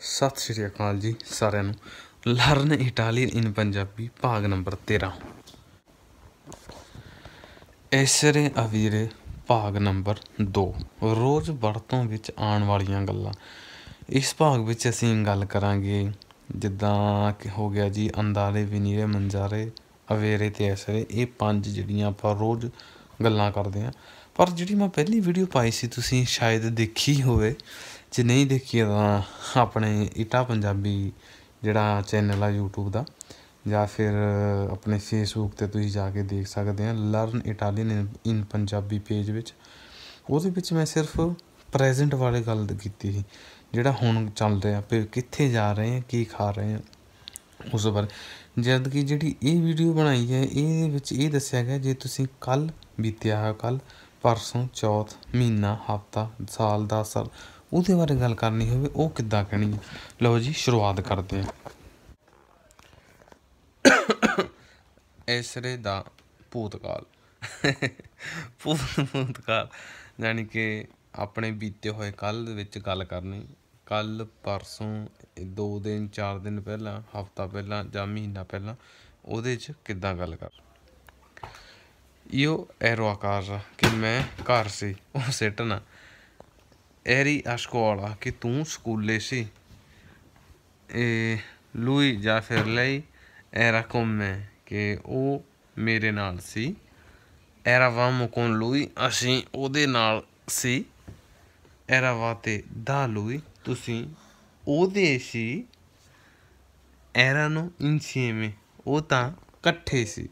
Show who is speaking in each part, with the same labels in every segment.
Speaker 1: ਸਤਿ ਸ਼੍ਰੀ ਅਕਾਲ ਜੀ ਸਾਰਿਆਂ ਨੂੰ ਲਰਨ ਇਟਾਲੀਅਨ ਇਨ ਪੰਜਾਬੀ ਭਾਗ ਨੰਬਰ 13 ਐਸਰੇ ਅਵੀਰੇ ਭਾਗ ਨੰਬਰ 2 ਰੋਜ਼ ਵਰਤੋਂ ਵਿੱਚ ਆਉਣ ਵਾਲੀਆਂ ਗੱਲਾਂ ਇਸ ਭਾਗ ਵਿੱਚ ਅਸੀਂ ਗੱਲ ਕਰਾਂਗੇ ਜਿੱਦਾਂ ਕਿ ਹੋ ਗਿਆ ਜੀ ਅੰਦਾਰੇ ਵਿਨੀਰੇ ਮੰਜਾਰੇ ਅਵੇਰੇ ਤੇ ਐਸਰੇ ਇਹ ਪੰਜ ਜਿਹੜੀਆਂ ਆਪਾਂ ਰੋਜ਼ ਗੱਲਾਂ ਕਰਦੇ ਆਂ ਪਰ ਜਿਹੜੀ ਮੈਂ ਪਹਿਲੀ ਵੀਡੀਓ ਪਾਈ ਸੀ ਤੁਸੀਂ ਸ਼ਾਇਦ ਦੇਖੀ ਹੋਵੇ ਜੇ ਨਹੀਂ ਦੇਖੀ ਤਾਂ ਆਪਣੇ ਇਟਾ ਪੰਜਾਬੀ ਜਿਹੜਾ ਚੈਨਲ ਆ YouTube ਦਾ ਜਾਂ ਫਿਰ ਆਪਣੇ Facebook ਤੇ ਤੁਸੀਂ ਜਾ ਕੇ ਦੇਖ ਸਕਦੇ ਆ learn Italian in Punjabi page ਵਿੱਚ ਉਹਦੇ ਵਿੱਚ ਮੈਂ ਸਿਰਫ ਪ੍ਰੈਜ਼ੈਂਟ ਵਾਲੇ ਗੱਲ ਕੀਤੀ ਸੀ ਜਿਹੜਾ ਹੁਣ ਚੱਲ ਰਿਹਾ ਫਿਰ ਕਿੱਥੇ ਜਾ ਰਹੇ ਆ ਕੀ ਖਾ ਰਹੇ ਆ ਉਸ ਵਾਰ ਜਦ ਕਿ ਜਿਹੜੀ ਇਹ ਵੀਡੀਓ ਬਣਾਈ ਹੈ ਇਹ ਵਿੱਚ ਇਹ ਦੱਸਿਆ ਗਿਆ ਜੇ ਤੁਸੀਂ ਕੱਲ ਬੀਤਿਆ ਹੈ ਕੱਲ ਪਰਸੋਂ ਚੌਥ ਮਹੀਨਾ ਹਫਤਾ ਸਾਲ ਦਾ ਸਾਲ ਉਹਦੇ ਬਾਰੇ ਗੱਲ ਕਰਨੀ ਹੋਵੇ ਉਹ ਕਿੱਦਾਂ ਕਹਿਣੀ ਹੈ ਲਓ ਜੀ ਸ਼ੁਰੂਆਤ ਕਰਦੇ ਹਾਂ ਐਸਰੇ ਦਾ ਭੂਤਕਾਲ ਪੂਤਕਾਲ ਭੂਤਕਾਲ ਯਾਨੀ ਕਿ ਆਪਣੇ ਬੀਤੇ ਹੋਏ ਕੱਲ ਦੇ ਵਿੱਚ ਗੱਲ ਕਰਨੀ ਕੱਲ ਪਰਸੋਂ 2 ਦਿਨ 4 ਦਿਨ ਪਹਿਲਾਂ ਹਫਤਾ ਪਹਿਲਾਂ ਜਾਂ ਮਹੀਨਾ ਪਹਿਲਾਂ ਉਹਦੇ 'ਚ ਕਿੱਦਾਂ ਗੱਲ ਕਰ ਇਹੋ ਐਰੋ ਆਕਾਰ ਕਿ ਮੈਂ ਘਰ ਸੀ ਉਹ ਸਿੱਟਣਾ eri a scuola che tu sculle sì. E lui, già per lei, era con me, che o mi rinalzi. eravamo con lui assi o denalzi. Eravate da lui tu si o desi. erano insieme o ta ਇਕੱਠੇ si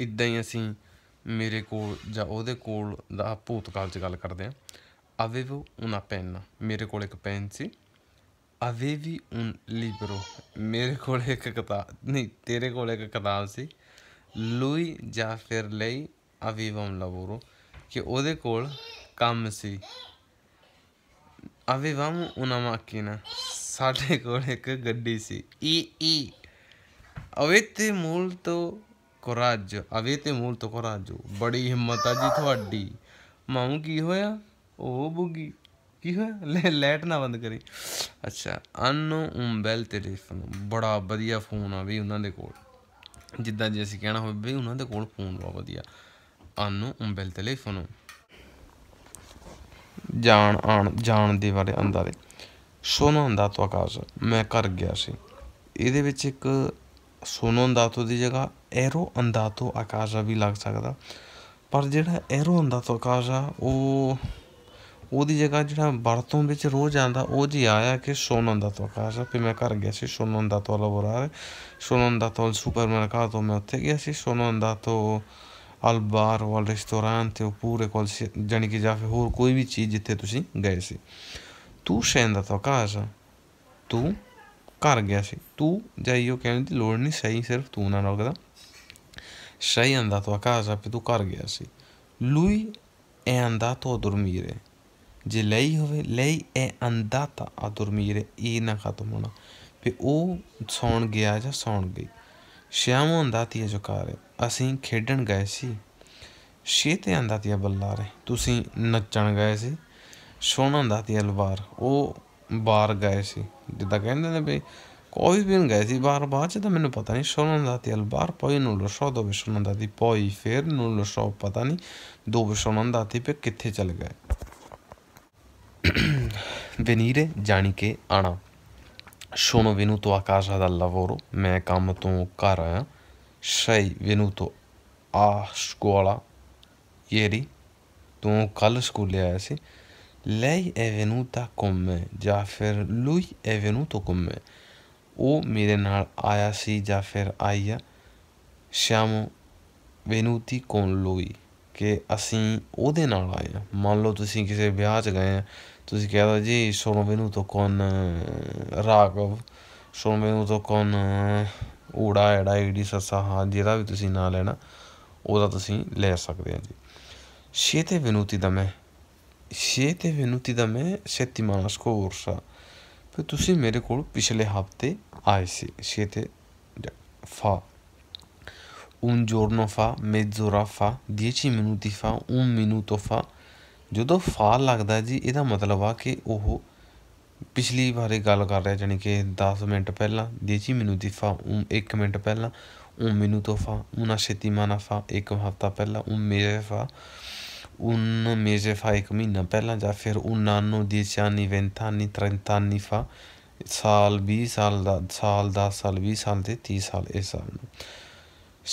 Speaker 1: ਇਦਾਂ ਹੀ ਅਸੀਂ ਮੇਰੇ ਕੋਲ ਜਾਂ ਉਹਦੇ ਕੋਲ ਦਾ ਭੂਤਕਾਲ 'ਚ ਗੱਲ ਕਰਦੇ ਆ ਅਵੇਵੋ ਉਹਨਾ ਪੈਨ ਮੇਰੇ ਕੋਲ ਇੱਕ ਪੈਨ ਸੀ ਵੀ ਉਹ ਲਿਬਰੋ ਮੇਰੇ ਕੋਲ ਇੱਕ ਕਿਤਾਬ ਨਹੀਂ ਤੇਰੇ ਕੋਲ ਇੱਕ ਕਿਤਾਬ ਸੀ ਲੂਈ ਜਾਂ ਫਿਰ ਲਈ aveva un ਕਿ ਉਹਦੇ ਕੋਲ ਕੰਮ ਸੀ avevamo ਉਹਨਾ macchina ਸਾਡੇ ਕੋਲ ਇੱਕ ਗੱਡੀ ਸੀ ਈ ਈ ਅਵੇ ਤੇ ਮੂਲ ਤੋਂ ਕੁਰਾਜ ਅਵੇ ਤੇ ਮੂਲ ਤੋਂ ਕੁਰਾਜੋ ਬੜੀ ਹਿੰਮਤ ਆ ਜੀ ਤੁਹਾਡੀ ਮਾਉ ਕੀ ਹੋਇਆ ਉਹ ਬੁਗੀ ਕੀ ਹੋਇਆ ਲੈਟ ਨਾ ਬੰਦ ਕਰੀ ਅੱਛਾ ਅਨੂ ਉਮਬੈਲ ਟੈਲੀਫੋਨ ਬੜਾ ਵਧੀਆ ਫੋਨ ਆ ਵੀ ਉਹਨਾਂ ਦੇ ਕੋਲ ਜਿੱਦਾਂ ਜੇ ਅਸੀਂ ਕਹਿਣਾ ਹੋਵੇ ਵੀ ਉਹਨਾਂ ਦੇ ਕੋਲ ਫੋਨ ਬਹੁਤ ਵਧੀਆ ਅਨੂ ਉਮਬੈਲ ਟੈਲੀਫੋਨ ਜਾਣ ਆਣ ਜਾਣ ਦੇ ਬਾਰੇ ਅੰਦਾਜ਼ੇ ਸੋਨਾ ਹੁੰਦਾ ਤੋਂ ਆਕਾਸ਼ ਮੈਂ ਕਰ ਗਿਆ ਸੀ ਇਹਦੇ ਵਿੱਚ ਇੱਕ ਸੋਨੋ ਅੰਦਾਤੋ ਦੀ ਜਗ੍ਹਾ ਐਰੋ ਅੰਦਾਤੋ ਆਕਾਸ਼ਾ ਵੀ ਲੱਗ ਸਕਦਾ ਪਰ ਜਿਹੜਾ ਐਰੋ ਅੰਦਾਤੋ ਆਕਾਸ਼ਾ ਉਹ ਉਹਦੀ ਜਗ੍ਹਾ ਜਿਹੜਾ ਵਰਤੋਂ ਵਿੱਚ ਰੋਜ਼ ਆਂਦਾ ਉਹ ਜੀ ਆਇਆ ਕਿ ਸੋਨਨ ਦਾ ਤੋਂ ਆਕਾਸ਼ ਫਿਰ ਮੈਂ ਘਰ ਗਿਆ ਸੀ ਸੋਨਨ ਦਾ ਤੋਂ ਲਬੋਰਾਰ ਸੋਨਨ ਦਾ ਤੋਂ ਸੁਪਰਮਾਰਕੇਟ ਮੈਂ ਉੱਥੇ ਗਿਆ ਸੀ ਸੋਨਨ ਦਾ ਤੋਂ ਅਲ ਬਾਰ ਵਾਲ ਰੈਸਟੋਰੈਂਟ ਤੇ ਪੂਰੇ ਕੋਲ ਜਾਨੀ ਕਿ ਜਾਂ ਫਿਰ ਹੋਰ ਕੋਈ ਵੀ ਚੀਜ਼ ਜਿੱਥੇ ਤੁਸੀਂ ਗਏ ਸੀ ਤੂੰ ਸ਼ੈਂਦਾ ਦਾ ਤੋਂ ਆਕਾਸ਼ ਤੂੰ ਘਰ ਗਿਆ ਸੀ ਤੂੰ ਜਾਈਓ ਕਹਿੰਦੀ ਦੀ ਲੋੜ ਨਹੀਂ ਸਹੀ ਸਿਰਫ ਤੂੰ ਨਾਲ ਰੋਕਦਾ ਸਹੀ ਅੰਦਾ ਤੋ ਆਕਾਸ਼ਾ ਪੇ ਤੂੰ ਘਰ ਗਿਆ ਸੀ ਲੂਈ ਐ ਅੰਦਾ ਤੋ ਦੁਰਮੀਰੇ ਜੇ ਲਈ ਹੋਵੇ ਲਈ ਐ ਅੰਦਾ ਤਾ ਆ ਦੁਰਮੀਰੇ ਇਹ ਨਾ ਖਤਮ ਹੋਣਾ ਤੇ ਉਹ ਸੌਣ ਗਿਆ ਜਾਂ ਸੌਣ ਗਈ ਸ਼ਾਮ ਹੁੰਦਾ ਤੀ ਜੁਕਾਰੇ ਅਸੀਂ ਖੇਡਣ ਗਏ ਸੀ ਛੇ ਤੇ ਅੰਦਾ ਤੀ ਬੱਲਾ ਰੇ ਤੁਸੀਂ ਨੱਚਣ ਗਏ ਸੀ ਸੋਣਾ ਹੁੰਦਾ ਤੀ ਅਲਵਾਰ ਉਹ ਬਾਰ ਗਏ ਸੀ ਜਿੱਦਾਂ ਕਹਿੰਦੇ ਨੇ ਵੀ ਕੋਈ ਵੀ ਨਹੀਂ ਗਏ ਸੀ ਬਾਹਰ ਬਾਅਦ ਚ ਤਾਂ ਮੈਨੂੰ ਪਤਾ ਨਹੀਂ ਸ਼ੋਨਨ ਦਾ ਤੇ ਅਲਬਾਰ ਪਈ ਨੂੰ ਲਸ਼ੋ ਦੋ ਵੀ ਸੁਣਨ ਦਾ ਦੀ ਪਈ ਫਿਰ ਨੂੰ ਲਸ਼ੋ ਪਤਾ ਨਹੀਂ ਦੋ ਵੀ ਸੁਣਨ ਦਾ ਤੇ ਫਿਰ ਕਿੱਥੇ ਚਲ ਗਏ ਵਨੀਰੇ ਜਾਣੀ ਕੇ ਆਣਾ ਸ਼ੋਨੋ ਵਿਨੂ ਤੋ ਆਕਾਸ਼ਾ ਦਾ ਲਵੋਰੋ ਮੈਂ ਕੰਮ ਤੋਂ ਘਰ ਆਇਆ ਸ਼ੈ ਵਿਨੂ ਤੋ ਆ ਸਕੋਲਾ ਯੇਰੀ ਤੂੰ ਕੱਲ ਸਕੂਲੇ ਆਇਆ ਸੀ lei è venuta con me, Jaffer lui è venuto con me, ਉਹ ਮੇਰੇ ਨਾਲ ਆਇਆ ਸੀ ਜਾਂ ਫਿਰ ਆਇਆ ਸ਼ਾਮੋ venuti con lui ਕਿ ਅਸੀਂ ਉਹਦੇ ਨਾਲ ਆਏ ਹਾਂ ਮੰਨ ਲਓ ਤੁਸੀਂ ਕਿਸੇ ਵਿਆਹ 'ਚ ਗਏ ਆ ਤੁਸੀਂ ਕਹਿੰਦਾ ਜੀ ਸੋਨੋ venuto con Raghav eh, ਸੋਨੋ venuto con ਊੜਾ ਐੜਾ ਈੜੀ ਸੱਸਾ ਹਾਂ ਜਿਹੜਾ ਵੀ ਤੁਸੀਂ ਨਾਂ ਲੈਣਾ ਉਹਦਾ ਤੁਸੀਂ ਲੈ ਸਕਦੇ ਆ ਜੀ ਛੇ ਤੇ venuti da me siete venuti da me settimana scorsa, poi ਤੁਸੀਂ ਮੇਰੇ ਕੋਲ ਪਿਛਲੇ ਹਫਤੇ ਆਏ ਸੀ siete fa un giorno fa, mezz'ora fa, 10 minuti fa, un minuto fa ਜਦੋਂ fa ਲੱਗਦਾ ਜੀ ਇਹਦਾ ਮਤਲਬ ਆ ਕਿ ਉਹ ਪਿਛਲੀ ਬਾਰੇ ਗੱਲ ਕਰ ਰਿਹਾ ਜਾਨੀ ਕਿ 10 ਮਿੰਟ ਪਹਿਲਾਂ 10 minuti fa un 1 ਮਿੰਟ ਪਹਿਲਾਂ un minuto fa una settimana fa ਇੱਕ ਹਫਤਾ ਪਹਿਲਾਂ un mese fa un mese fa, ਇੱਕ ਮਹੀਨਾ ਪਹਿਲਾਂ ਜਾਂ ਫਿਰ ਉਨਾਨੋ ਦੀ ਛਿਆਨੀ ਵੈਂਤਾਨੀ ਤਰਤਾਨੀ ਫਾ ਸਾਲ 20 ਸਾਲ ਦਾ ਸਾਲ 10 ਸਾਲ 20 ਸਾਲ ਤੇ 30 ਸਾਲ ਇਸ ਸਾਲ ਨੂੰ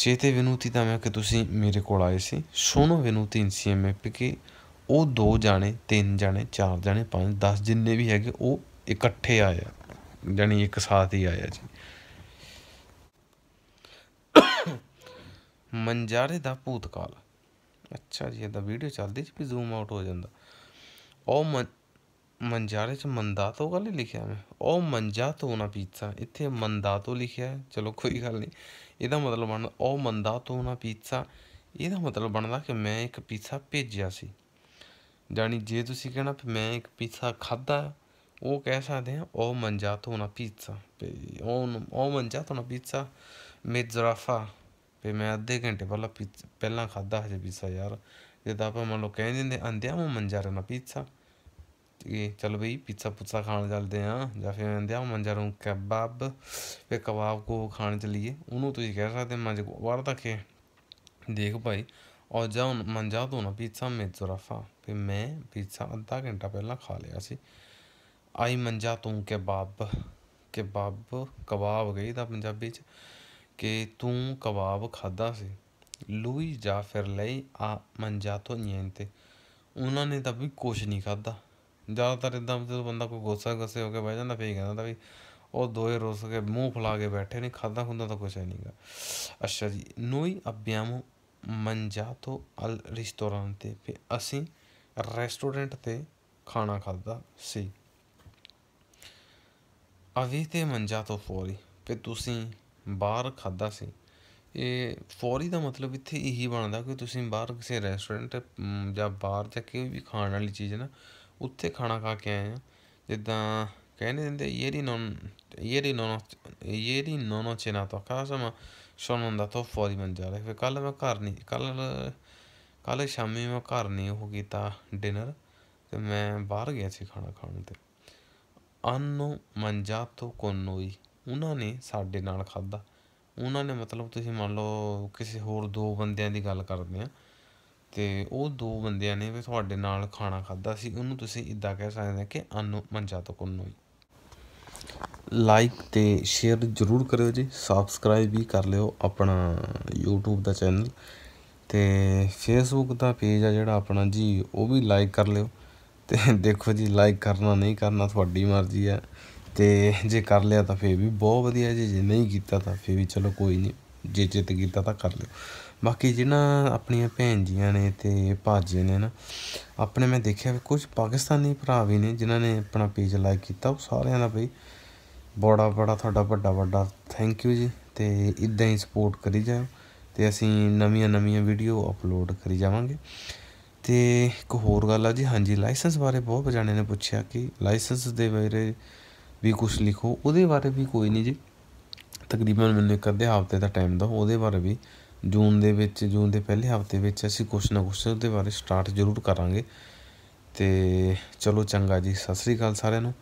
Speaker 1: ਸ਼ੇਤੇ ਵਿਨੂਤੀ ਦਾ ਮੈਂ ਕਿ ਤੁਸੀਂ ਮੇਰੇ ਕੋਲ ਆਏ ਸੀ ਸੋਨੋ ਵਿਨੂਤੀ ਇਨਸੀਐਮਐਪ ਕਿ ਉਹ ਦੋ ਜਾਣੇ ਤਿੰਨ ਜਾਣੇ ਚਾਰ ਜਾਣੇ ਪੰਜ 10 ਜਿੰਨੇ ਵੀ ਹੈਗੇ ਉਹ ਇਕੱਠੇ ਆਏ ਜਾਨੀ ਇੱਕ ਸਾਥ ਹੀ ਆਇਆ ਜੀ ਮੰਜਾਰੇ ਦਾ ਭੂਤਕਾਲ ਅੱਛਾ ਜੀ ਇਹਦਾ ਵੀਡੀਓ ਚੱਲਦੀ ਸੀ ਵੀ ਜ਼ੂਮ ਆਊਟ ਹੋ ਜਾਂਦਾ ਉਹ ਮੰਜਾਰੇ ਚ ਮੰਦਾ ਤੋਂ ਗੱਲ ਲਿਖਿਆ ਮੈਂ ਉਹ ਮੰਜਾ ਤੋਂ ਨਾ ਪੀਜ਼ਾ ਇੱਥੇ ਮੰਦਾ ਤੋਂ ਲਿਖਿਆ ਚਲੋ ਕੋਈ ਗੱਲ ਨਹੀਂ ਇਹਦਾ ਮਤਲਬ ਬਣਦਾ ਉਹ ਮੰਦਾ ਤੋਂ ਨਾ ਪੀਜ਼ਾ ਇਹਦਾ ਮਤਲਬ ਬਣਦਾ ਕਿ ਮੈਂ ਇੱਕ ਪੀਜ਼ਾ ਭੇਜਿਆ ਸੀ ਜਾਨੀ ਜੇ ਤੁਸੀਂ ਕਹਿਣਾ ਕਿ ਮੈਂ ਇੱਕ ਪੀਜ਼ਾ ਖਾਦਾ ਉਹ ਕਹਿ ਸਕਦੇ ਆ ਉਹ ਮੰਜਾ ਤੋਂ ਨਾ ਪੀਜ਼ਾ ਉਹ ਉਹ ਮੰਜਾ ਤੋਂ ਨਾ ਪੀਜ਼ਾ ਮੇਜ਼ਰਾਫਾ ਵੀ ਮੈਂ ਅੱਧੇ ਘੰਟੇ ਪਹਿਲਾਂ ਪਹਿਲਾਂ ਖਾਦਾ ਹਜੇ ਪੀਜ਼ਾ ਯਾਰ ਜੇ ਤਾਂ ਆਪਾਂ ਮੰਨ ਲਓ ਕਹਿ ਦਿੰਦੇ ਅੰਦਿਆ ਮੂੰ ਮੰਜਾਰਾ ਨਾ ਪੀਜ਼ਾ ਤੇ ਚਲ ਬਈ ਪੀਜ਼ਾ ਪੁੱਛਾ ਖਾਣ ਚੱਲਦੇ ਆ ਜਾਂ ਫਿਰ ਮੂੰ ਮੰਜਾ ਨੂੰ ਕਬਾਬ ਤੇ ਕਬਾਬ ਕੋ ਖਾਣ ਚਲੀਏ ਉਹਨੂੰ ਤੁਸੀਂ ਕਹਿ ਸਕਦੇ ਮੰਜ ਵਾਰ ਤੱਕ ਦੇਖ ਭਾਈ ਔਰ ਜਾਂ ਮੰਜਾ ਤੋਂ ਨਾ ਪੀਜ਼ਾ ਮੇ ਜ਼ਰਾਫਾ ਫਿਰ ਮੈਂ ਪੀਜ਼ਾ ਅੱਧਾ ਘੰਟਾ ਪਹਿਲਾਂ ਖਾ ਲਿਆ ਸੀ ਆਈ ਮੰਜਾ ਤੂੰ ਕਬਾਬ ਕਬਾਬ ਕਬਾਬ ਗਈ ਤਾਂ ਪੰਜਾਬੀ ਚ ਕਿ ਤੂੰ ਕਬਾਬ ਖਾਦਾ ਸੀ ਲੂਈ ਜਾ ਫਿਰ ਲਈ ਆ ਮੰਜਾ ਤੋਂ ਨਿਯੰਤੇ ਉਹਨਾਂ ਨੇ ਤਾਂ ਵੀ ਕੁਝ ਨਹੀਂ ਖਾਦਾ ਜ਼ਿਆਦਾਤਰ ਇਦਾਂ ਮਤਲਬ ਬੰਦਾ ਕੋਈ ਗੁੱਸਾ ਗੁੱਸੇ ਹੋ ਕੇ ਬਹਿ ਜਾਂਦਾ ਫੇਰ ਕਹਿੰਦਾ ਵੀ ਉਹ ਦੋਏ ਰੁੱਸ ਕੇ ਮੂੰਹ ਫੁਲਾ ਕੇ ਬੈਠੇ ਨੇ ਖਾਦਾ ਹੁੰਦਾ ਤਾਂ ਕੁਝ ਨਹੀਂਗਾ ਅੱਛਾ ਜੀ ਨੂਈ ਅਬਿਆਮੋ ਮੰਜਾ ਤੋਂ ਅਲ ਰੈਸਟੋਰੈਂਟ ਤੇ ਫੇ ਅਸੀਂ ਰੈਸਟੋਰੈਂਟ ਤੇ ਖਾਣਾ ਖਾਦਾ ਸੀ ਅਵੀ ਤੇ ਮੰਜਾ ਤੋਂ ਫੋਰੀ ਫੇ ਤੁਸੀਂ ਬਾਹਰ ਖਾਦਾ ਸੀ ਇਹ ਫੌਰੀ ਦਾ ਮਤਲਬ ਇੱਥੇ ਇਹੀ ਬਣਦਾ ਕਿ ਤੁਸੀਂ ਬਾਹਰ ਕਿਸੇ ਰੈਸਟੋਰੈਂਟ ਜਾਂ ਬਾਹਰ ਜਾਂ ਕੋਈ ਵੀ ਖਾਣ ਵਾਲੀ ਚੀਜ਼ ਹੈ ਨਾ ਉੱਥੇ ਖਾਣਾ ਖਾ ਕੇ ਆਏ ਜਿੱਦਾਂ ਕਹਿੰਦੇ ਦਿੰਦੇ ieri ਨੋਨ ieri ਨੋਨ ieri non ਚੇਨਾ ਤੋ ਕਾਸਮ casa ma ਤੋ ਫੌਰੀ ਮੰਜਾਰੇ a ਫਿਰ ਕੱਲ ਮੈਂ ਘਰ ਨਹੀਂ ਕੱਲ ਕੱਲ ਸ਼ਾਮੀ ਮੈਂ ਘਰ ਨਹੀਂ ਉਹ ਕੀਤਾ ਡਿਨਰ ਤੇ ਮੈਂ ਬਾਹਰ ਗਿਆ ਸੀ ਖਾਣਾ ਖਾਣ ਤੇ ਮੰਜਾ ਮੰਜਾਤੋ ਕੋਨੋਈ ਉਹਨਾਂ ਨੇ ਸਾਡੇ ਨਾਲ ਖਾਦਾ ਉਹਨਾਂ ਨੇ ਮਤਲਬ ਤੁਸੀਂ ਮੰਨ ਲਓ ਕਿਸੇ ਹੋਰ ਦੋ ਬੰਦਿਆਂ ਦੀ ਗੱਲ ਕਰਦੇ ਆ ਤੇ ਉਹ ਦੋ ਬੰਦਿਆਂ ਨੇ ਵੀ ਤੁਹਾਡੇ ਨਾਲ ਖਾਣਾ ਖਾਦਾ ਸੀ ਉਹਨੂੰ ਤੁਸੀਂ ਇਦਾਂ ਕਹਿ ਸਕਦੇ ਆ ਕਿ ਅਨੋ ਮੰਜਾ ਤੋਂ ਕੋਨੋਈ ਲਾਈਕ ਤੇ ਸ਼ੇਅਰ ਜਰੂਰ ਕਰਿਓ ਜੀ ਸਬਸਕ੍ਰਾਈਬ ਵੀ ਕਰ ਲਿਓ ਆਪਣਾ YouTube ਦਾ ਚੈਨਲ ਤੇ Facebook ਦਾ ਪੇਜ ਆ ਜਿਹੜਾ ਆਪਣਾ ਜੀ ਉਹ ਵੀ ਲਾਈਕ ਕਰ ਲਿਓ ਤੇ ਦੇਖੋ ਜੀ ਲਾਈਕ ਕਰਨਾ ਨਹੀਂ ਕਰਨਾ ਤੁਹਾਡੀ ਮਰਜ਼ੀ ਆ ਤੇ ਜੇ ਕਰ ਲਿਆ ਤਾਂ ਫੇਰ ਵੀ ਬਹੁਤ ਵਧੀਆ ਜੇ ਜੇ ਨਹੀਂ ਕੀਤਾ ਤਾਂ ਫੇਰ ਵੀ ਚਲੋ ਕੋਈ ਨਹੀਂ ਜੇ ਜਿੱਤ ਕੀਤਾ ਤਾਂ ਕਰ ਲਿਓ ਬਾਕੀ ਜਿਹਨਾਂ ਆਪਣੀਆਂ ਭੈਣ ਜੀਆਂ ਨੇ ਤੇ ਭਾਜੀ ਨੇ ਨਾ ਆਪਣੇ ਮੈਂ ਦੇਖਿਆ ਵੀ ਕੁਝ ਪਾਕਿਸਤਾਨੀ ਭਰਾ ਵੀ ਨੇ ਜਿਨ੍ਹਾਂ ਨੇ ਆਪਣਾ ਪੇਜ ਲਾਈਕ ਕੀਤਾ ਉਹ ਸਾਰਿਆਂ ਦਾ ਬਈ ਬੜਾ ਬੜਾ ਤੁਹਾਡਾ ਵੱਡਾ ਵੱਡਾ ਥੈਂਕ ਯੂ ਜੀ ਤੇ ਇਦਾਂ ਹੀ ਸਪੋਰਟ ਕਰੀ ਜਾਓ ਤੇ ਅਸੀਂ ਨਵੀਆਂ ਨਵੀਆਂ ਵੀਡੀਓ ਅਪਲੋਡ ਕਰੀ ਜਾਵਾਂਗੇ ਤੇ ਇੱਕ ਹੋਰ ਗੱਲ ਆ ਜੀ ਹਾਂਜੀ ਲਾਇਸੈਂਸ ਬਾਰੇ ਬਹੁਤ ਜਾਣੇ ਨੇ ਪੁੱਛਿਆ ਕਿ ਲਾਇਸੈਂਸ ਦੇ ਬਾਰੇ ਵੀ ਕੁਝ ਲਿਖੋ ਉਹਦੇ ਬਾਰੇ ਵੀ ਕੋਈ ਨਹੀਂ ਜੀ ਤਕਰੀਬਨ ਮੈਨੂੰ ਇੱਕ ਅੱਧੇ ਹਫ਼ਤੇ ਦਾ ਟਾਈਮ ਦੋ ਉਹਦੇ ਬਾਰੇ ਵੀ ਜੂਨ ਦੇ ਵਿੱਚ ਜੂਨ ਦੇ ਪਹਿਲੇ ਹਫ਼ਤੇ ਵਿੱਚ ਅਸੀਂ ਕੁਛ ਨਾ ਕੁਛ ਉਹਦੇ ਬਾਰੇ ਸਟਾਰਟ ਜ਼ਰੂਰ ਕਰਾਂਗੇ ਤੇ ਚਲੋ ਚੰਗਾ ਜੀ ਸਤਿ ਸ੍ਰੀ ਅਕਾਲ ਸਾਰਿਆਂ ਨੂੰ